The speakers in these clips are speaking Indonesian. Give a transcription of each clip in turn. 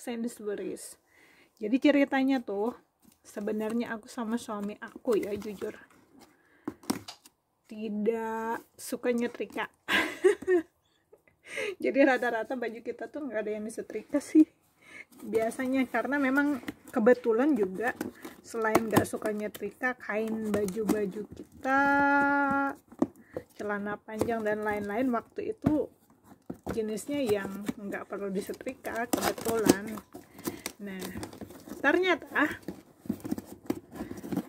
Sainsbury's jadi ceritanya tuh sebenarnya aku sama suami aku ya jujur tidak suka nyetrika jadi rata-rata baju kita tuh nggak ada yang disetrika sih biasanya karena memang kebetulan juga selain nggak suka nyetrika kain baju-baju kita celana panjang dan lain-lain waktu itu jenisnya yang nggak perlu disetrika kebetulan nah ternyata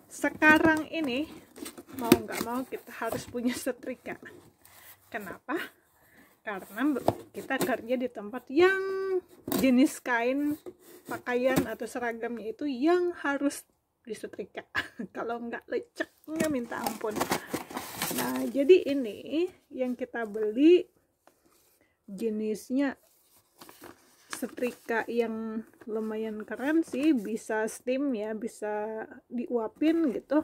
sekarang ini mau nggak mau kita harus punya setrika kenapa karena kita kerja di tempat yang jenis kain pakaian atau seragamnya itu yang harus disetrika kalau nggak leceknya minta ampun nah jadi ini yang kita beli jenisnya setrika yang lumayan keren sih bisa steam ya bisa diuapin gitu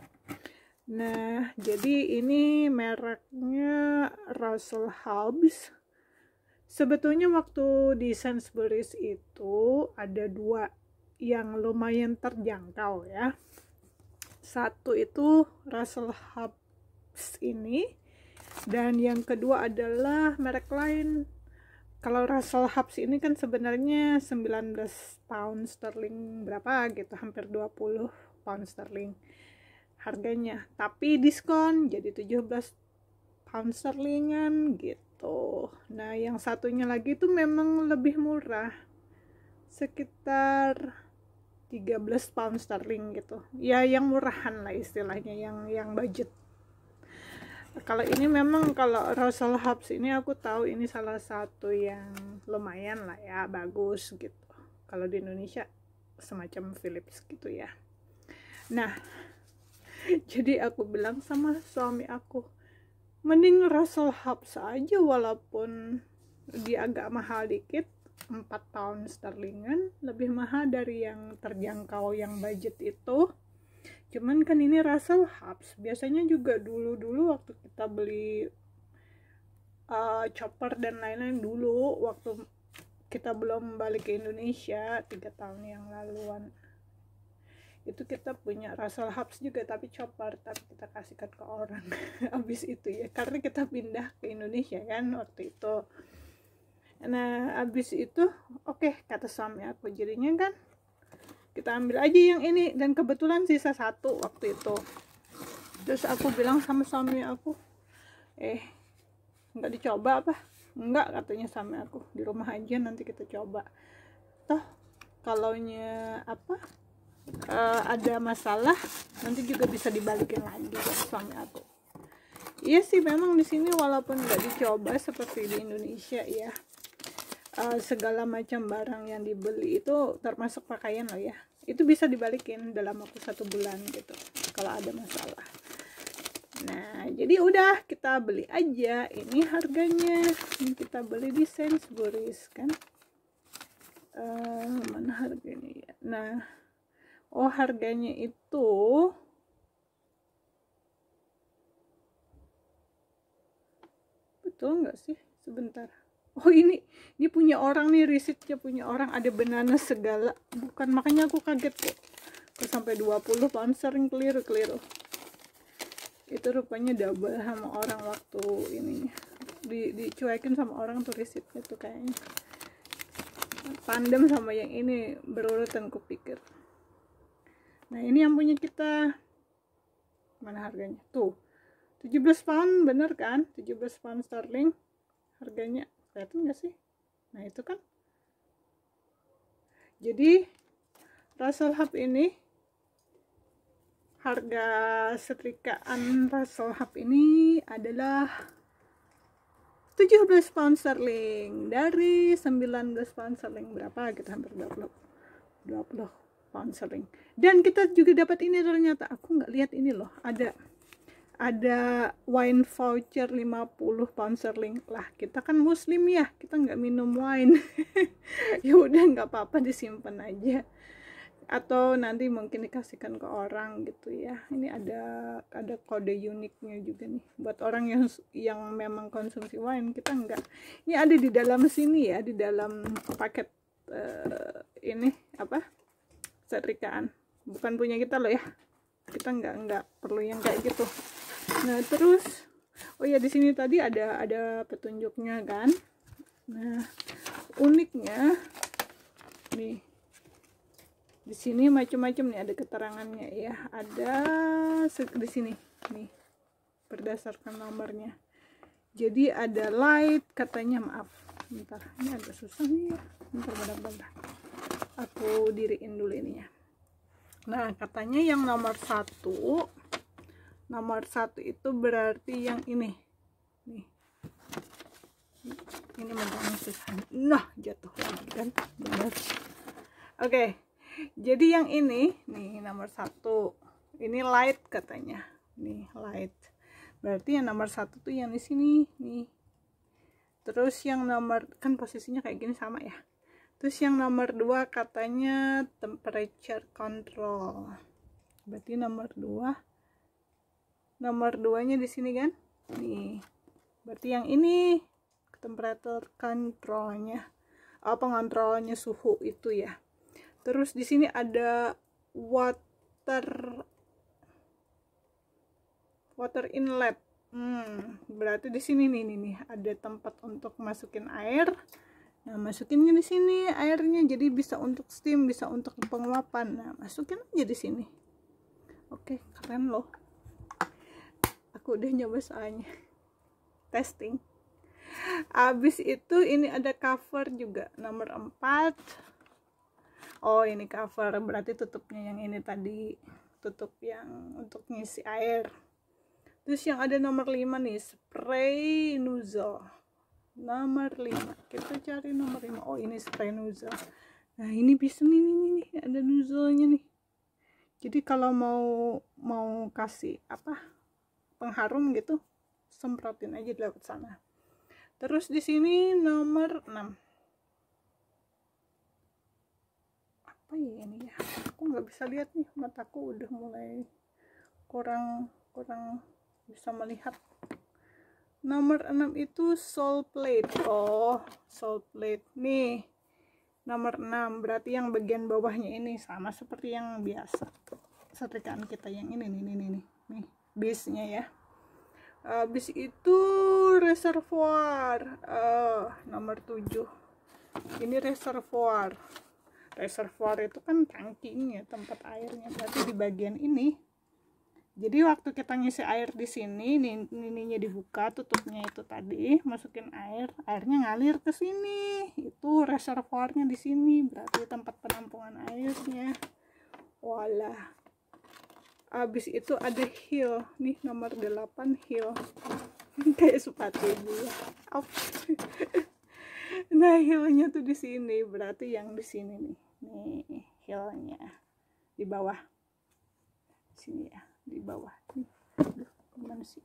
nah jadi ini mereknya Russell Hobbs sebetulnya waktu di Sainsbury's itu ada dua yang lumayan terjangkau ya satu itu Russell Hobbs ini dan yang kedua adalah merek lain kalau Russell Hubs ini kan sebenarnya 19 pound sterling berapa gitu, hampir 20 pound sterling harganya. Tapi diskon jadi 17 pound sterlingan gitu. Nah, yang satunya lagi itu memang lebih murah. Sekitar 13 pound sterling gitu. Ya yang murahan lah istilahnya, yang yang budget kalau ini memang kalau Russell Hobbs ini aku tahu ini salah satu yang lumayan lah ya bagus gitu kalau di Indonesia semacam Philips gitu ya nah jadi aku bilang sama suami aku mending Russell Hobbs aja walaupun dia agak mahal dikit 4 pound sterlingan lebih mahal dari yang terjangkau yang budget itu cuman kan ini Russell Hubs biasanya juga dulu-dulu waktu kita beli uh, chopper dan lain-lain dulu waktu kita belum balik ke Indonesia tiga tahun yang laluan itu kita punya Russell Hubs juga tapi chopper tapi kita kasihkan ke orang abis itu ya karena kita pindah ke Indonesia kan waktu itu nah abis itu oke okay, kata suami aku jadinya kan kita ambil aja yang ini dan kebetulan sisa satu waktu itu terus aku bilang sama suami aku eh nggak dicoba apa nggak katanya sama aku di rumah aja nanti kita coba toh kalau nya apa e, ada masalah nanti juga bisa dibalikin lagi sama suami aku iya sih memang di sini walaupun nggak dicoba seperti di Indonesia ya uh, segala macam barang yang dibeli itu termasuk pakaian loh ya itu bisa dibalikin dalam waktu satu bulan gitu kalau ada masalah nah jadi udah kita beli aja ini harganya ini kita beli di Sainsbury's kan uh, mana harganya ya nah oh harganya itu betul nggak sih sebentar oh ini ini punya orang nih risetnya punya orang ada banana segala bukan makanya aku kaget kok kok sampai 20 pound kan sering keliru-keliru itu rupanya double sama orang waktu ini di, dicuekin sama orang tuh risetnya tuh kayaknya pandem sama yang ini berurutan kupikir nah ini yang punya kita mana harganya tuh 17 pound bener kan 17 pound sterling harganya kelihatan nggak sih nah itu kan jadi Russell Hub ini harga setrikaan Russell Hub ini adalah 17 pound sterling dari 19 pound sterling berapa kita hampir 20 20 pound sterling dan kita juga dapat ini ternyata aku nggak lihat ini loh ada ada wine voucher 50 pound sterling lah kita kan muslim ya kita nggak minum wine ya udah nggak apa-apa disimpan aja atau nanti mungkin dikasihkan ke orang gitu ya ini ada ada kode uniknya juga nih buat orang yang yang memang konsumsi wine kita nggak ini ada di dalam sini ya di dalam paket uh, ini apa setrikaan bukan punya kita loh ya kita nggak nggak perlu yang kayak gitu nah terus oh ya di sini tadi ada ada petunjuknya kan nah uniknya nih di sini macam-macam nih ada keterangannya ya ada di sini nih berdasarkan nomornya jadi ada light katanya maaf bentar ini agak susah nih ya bentar bentar bentar aku diriin dulu ini ya nah katanya yang nomor satu nomor satu itu berarti yang ini nih ini megangnya susah nah jatuh lagi kan benar oke okay. jadi yang ini nih nomor satu ini light katanya nih light berarti yang nomor satu tuh yang di sini nih terus yang nomor kan posisinya kayak gini sama ya terus yang nomor dua katanya temperature control berarti nomor dua nomor 2 nya di sini kan nih berarti yang ini temperatur kontrolnya apa oh, pengontrolnya suhu itu ya terus di sini ada water water inlet hmm, berarti di sini nih, nih nih ada tempat untuk masukin air nah masukinnya di sini airnya jadi bisa untuk steam bisa untuk penguapan nah masukin aja di sini oke keren loh aku udah nyoba soalnya testing abis itu ini ada cover juga nomor 4 oh ini cover berarti tutupnya yang ini tadi tutup yang untuk ngisi air terus yang ada nomor 5 nih spray nozzle nomor 5 kita cari nomor 5 oh ini spray nozzle nah ini bisa nih nih, nih, ada nozzle nya nih jadi kalau mau mau kasih apa pengharum gitu semprotin aja di laut sana terus di sini nomor 6 apa ya ini ya aku nggak bisa lihat nih mataku udah mulai kurang kurang bisa melihat nomor 6 itu soul plate oh soul plate nih nomor 6 berarti yang bagian bawahnya ini sama seperti yang biasa setrikaan kita yang ini nih nih nih nih, nih bisnya ya bis itu reservoir uh, nomor 7 ini reservoir reservoir itu kan tangkinya tempat airnya berarti di bagian ini jadi waktu kita ngisi air di sini nininya dibuka tutupnya itu tadi masukin air airnya ngalir ke sini itu reservoirnya di sini berarti tempat penampungan airnya walah abis itu ada heel nih nomor 8 heel kayak sepatu dia nah heelnya tuh di sini berarti yang di sini nih nih heelnya di bawah sini ya di bawah nih gimana sih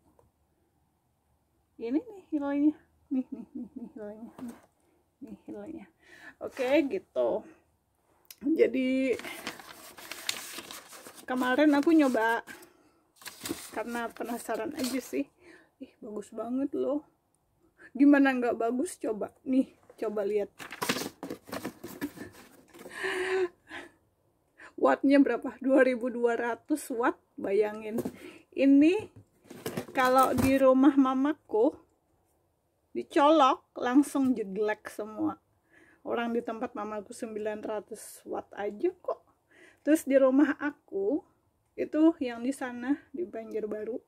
ini nih heelnya nih nih nih nih heelnya nih heelnya oke gitu jadi kemarin aku nyoba karena penasaran aja sih ih bagus banget loh gimana nggak bagus coba nih coba lihat wattnya berapa 2200 watt bayangin ini kalau di rumah mamaku dicolok langsung jelek semua orang di tempat mamaku 900 watt aja kok terus di rumah aku itu yang di sana di Banjarbaru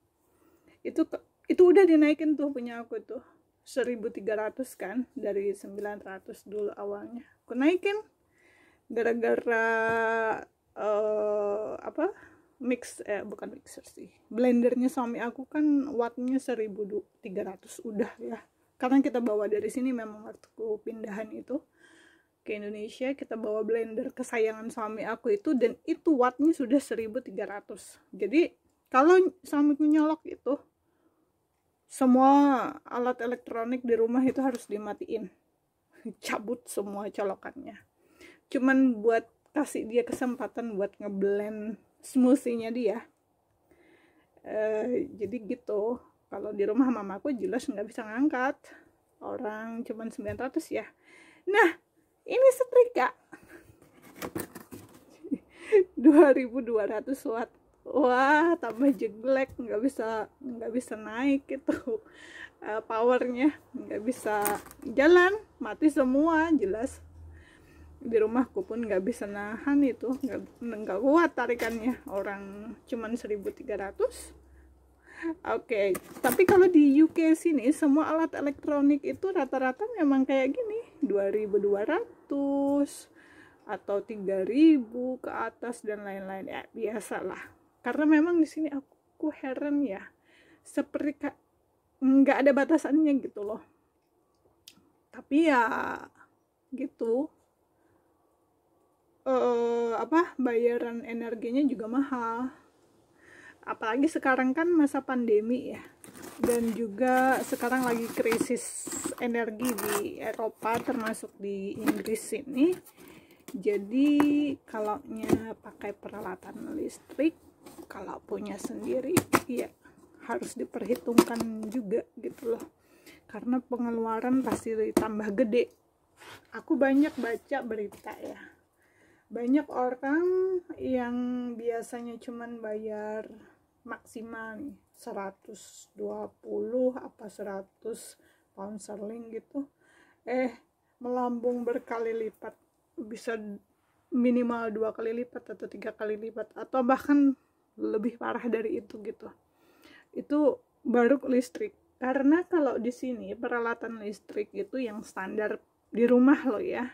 itu itu udah dinaikin tuh punya aku tuh 1300 kan dari 900 dulu awalnya aku naikin gara-gara uh, apa mix eh bukan mixer sih blendernya suami aku kan wattnya 1300 udah ya karena kita bawa dari sini memang waktu pindahan itu ke Indonesia kita bawa blender kesayangan suami aku itu dan itu wattnya sudah 1300 jadi kalau suamiku nyolok itu semua alat elektronik di rumah itu harus dimatiin cabut semua colokannya cuman buat kasih dia kesempatan buat ngeblend smoothie-nya dia e, jadi gitu kalau di rumah mamaku jelas nggak bisa ngangkat orang cuman 900 ya nah ini setrika 2200 watt wah tambah jeglek nggak bisa nggak bisa naik itu, uh, powernya nggak bisa jalan mati semua jelas di rumahku pun nggak bisa nahan itu nggak nggak kuat tarikannya orang cuman 1300 Oke, okay. tapi kalau di UK sini semua alat elektronik itu rata-rata memang kayak gini, 2200 atau 3000 ke atas dan lain-lain ya, biasalah. Karena memang di sini aku heran ya, seperti nggak ada batasannya gitu loh. Tapi ya gitu. Eh uh, apa bayaran energinya juga mahal apalagi sekarang kan masa pandemi ya dan juga sekarang lagi krisis energi di Eropa termasuk di Inggris ini jadi kalau pakai peralatan listrik kalau punya sendiri ya harus diperhitungkan juga gitu loh karena pengeluaran pasti ditambah gede aku banyak baca berita ya banyak orang yang biasanya cuman bayar maksimal nih 120 apa 100 pound sterling gitu eh melambung berkali lipat bisa minimal dua kali lipat atau tiga kali lipat atau bahkan lebih parah dari itu gitu itu baru listrik karena kalau di sini peralatan listrik itu yang standar di rumah lo ya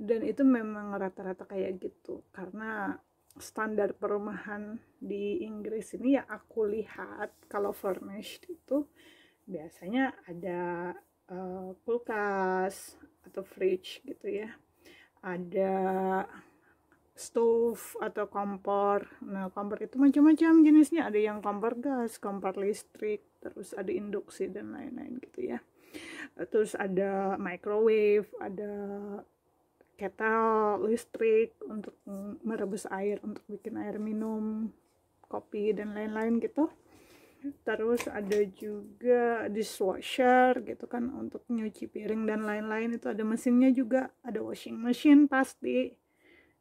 dan itu memang rata-rata kayak gitu karena standar perumahan di Inggris ini ya aku lihat kalau furnished itu biasanya ada uh, kulkas atau fridge gitu ya ada stove atau kompor nah kompor itu macam-macam jenisnya ada yang kompor gas kompor listrik terus ada induksi dan lain-lain gitu ya terus ada microwave ada ketel listrik untuk merebus air untuk bikin air minum kopi dan lain-lain gitu terus ada juga dishwasher gitu kan untuk nyuci piring dan lain-lain itu ada mesinnya juga ada washing machine pasti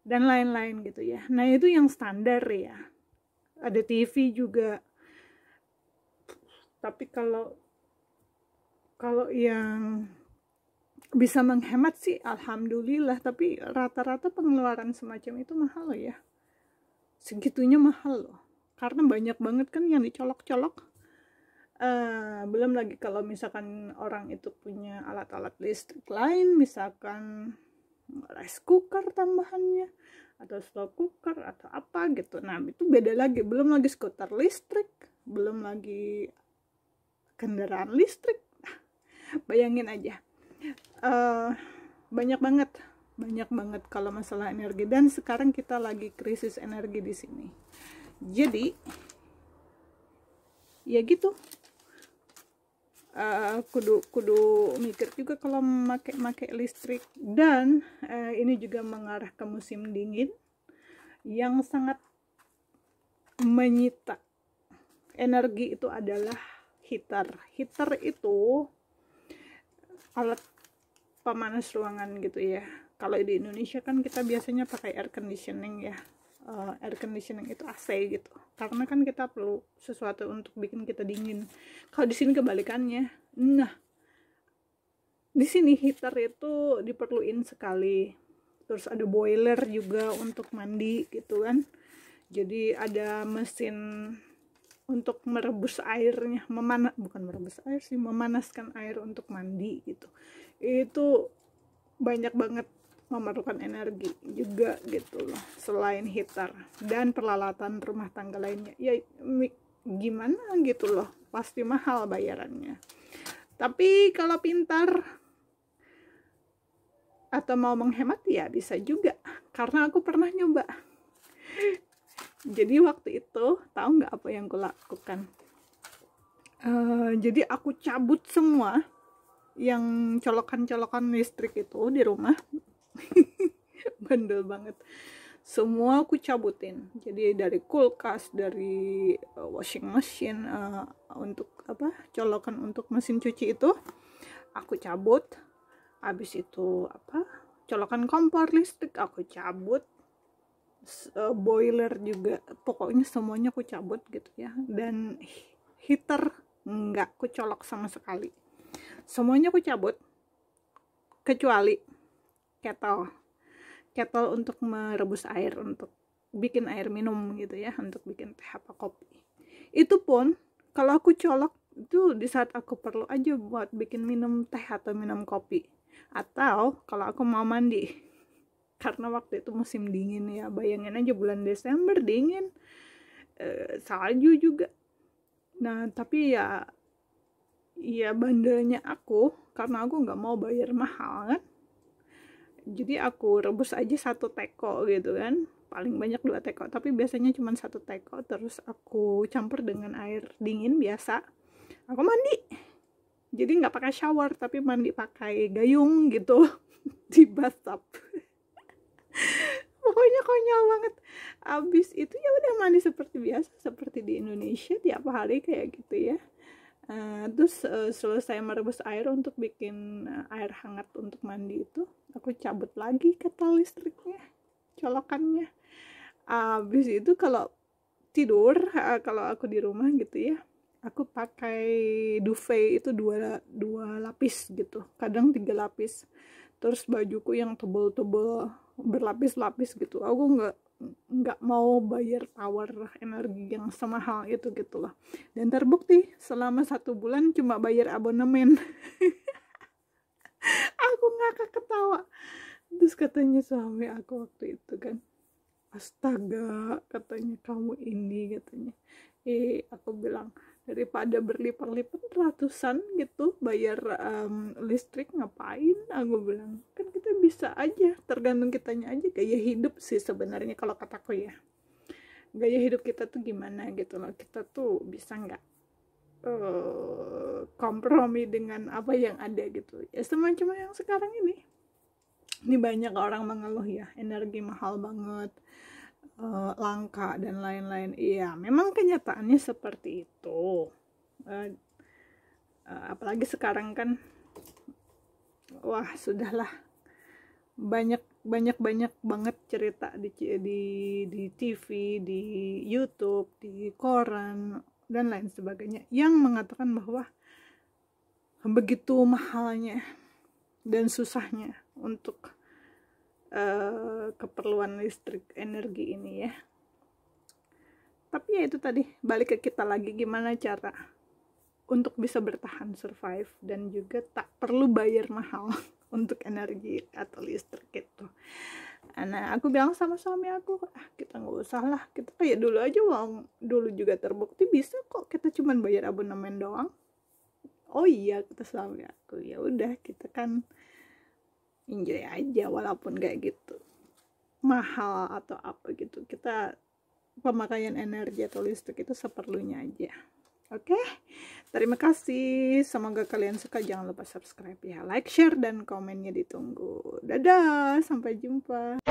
dan lain-lain gitu ya nah itu yang standar ya ada TV juga tapi kalau kalau yang bisa menghemat sih alhamdulillah tapi rata-rata pengeluaran semacam itu mahal loh ya segitunya mahal loh karena banyak banget kan yang dicolok-colok uh, belum lagi kalau misalkan orang itu punya alat-alat listrik lain misalkan rice cooker tambahannya atau slow cooker atau apa gitu nah itu beda lagi belum lagi skuter listrik belum lagi kendaraan listrik bayangin aja Eh, banyak banget banyak banget kalau masalah energi dan sekarang kita lagi krisis energi di sini jadi ya gitu uh, kudu kudu mikir juga kalau make make listrik dan uh, ini juga mengarah ke musim dingin yang sangat menyita energi itu adalah heater heater itu alat pemanas ruangan gitu ya kalau di Indonesia kan kita biasanya pakai air conditioning ya uh, air conditioning itu AC gitu karena kan kita perlu sesuatu untuk bikin kita dingin kalau di sini kebalikannya nah di sini heater itu diperluin sekali terus ada boiler juga untuk mandi gitu kan jadi ada mesin untuk merebus airnya memanas bukan merebus air sih memanaskan air untuk mandi gitu itu banyak banget memerlukan energi juga gitu loh selain heater dan peralatan rumah tangga lainnya ya gimana gitu loh pasti mahal bayarannya tapi kalau pintar atau mau menghemat ya bisa juga karena aku pernah nyoba jadi waktu itu tahu nggak apa yang kulakukan uh, jadi aku cabut semua yang colokan-colokan listrik itu di rumah bandel banget semua aku cabutin jadi dari kulkas dari eh, washing machine uh, untuk apa colokan untuk mesin cuci itu aku cabut habis itu apa colokan kompor listrik aku cabut E, boiler juga pokoknya semuanya aku cabut gitu ya dan heater nggak aku colok sama sekali semuanya aku cabut kecuali kettle kettle untuk merebus air untuk bikin air minum gitu ya untuk bikin teh apa kopi itu pun kalau aku colok itu di saat aku perlu aja buat bikin minum teh atau minum kopi atau kalau aku mau mandi karena waktu itu musim dingin ya bayangin aja bulan Desember dingin e, salju juga nah tapi ya ya bandelnya aku karena aku nggak mau bayar mahal kan jadi aku rebus aja satu teko gitu kan paling banyak dua teko tapi biasanya cuma satu teko terus aku campur dengan air dingin biasa aku mandi jadi nggak pakai shower tapi mandi pakai gayung gitu di bathtub pokoknya konyol banget abis itu ya udah mandi seperti biasa seperti di Indonesia tiap hari kayak gitu ya uh, terus uh, selesai merebus air untuk bikin uh, air hangat untuk mandi itu aku cabut lagi ketal listriknya colokannya abis itu kalau tidur uh, kalau aku di rumah gitu ya aku pakai duvet itu dua dua lapis gitu kadang tiga lapis terus bajuku yang tebel-tebel berlapis-lapis gitu aku nggak nggak mau bayar power energi yang semahal itu gitu loh dan terbukti selama satu bulan cuma bayar abonemen aku nggak ketawa terus katanya suami aku waktu itu kan astaga katanya kamu ini katanya eh aku bilang daripada berlipat-lipat ratusan gitu bayar um, listrik ngapain aku ah, bilang kan kita bisa aja tergantung kitanya aja gaya hidup sih sebenarnya kalau kataku ya gaya hidup kita tuh gimana gitu loh kita tuh bisa nggak uh, kompromi dengan apa yang ada gitu ya semacam yang sekarang ini ini banyak orang mengeluh ya energi mahal banget uh, langka dan lain-lain iya memang kenyataannya seperti itu uh, uh, apalagi sekarang kan wah sudahlah banyak banyak banyak banget cerita di di di TV di YouTube di koran dan lain sebagainya yang mengatakan bahwa begitu mahalnya dan susahnya untuk Eh, keperluan listrik energi ini ya tapi ya itu tadi balik ke kita lagi gimana cara untuk bisa bertahan survive dan juga tak perlu bayar mahal untuk energi atau listrik itu nah aku bilang sama suami aku ah kita nggak usah lah kita kayak dulu aja uang dulu juga terbukti bisa kok kita cuman bayar abonemen doang oh iya kata suami aku ya udah kita kan enjoy aja walaupun kayak gitu mahal atau apa gitu kita pemakaian energi atau listrik itu seperlunya aja Oke, okay? terima kasih. Semoga kalian suka. Jangan lupa subscribe ya, like, share, dan komennya ditunggu. Dadah, sampai jumpa.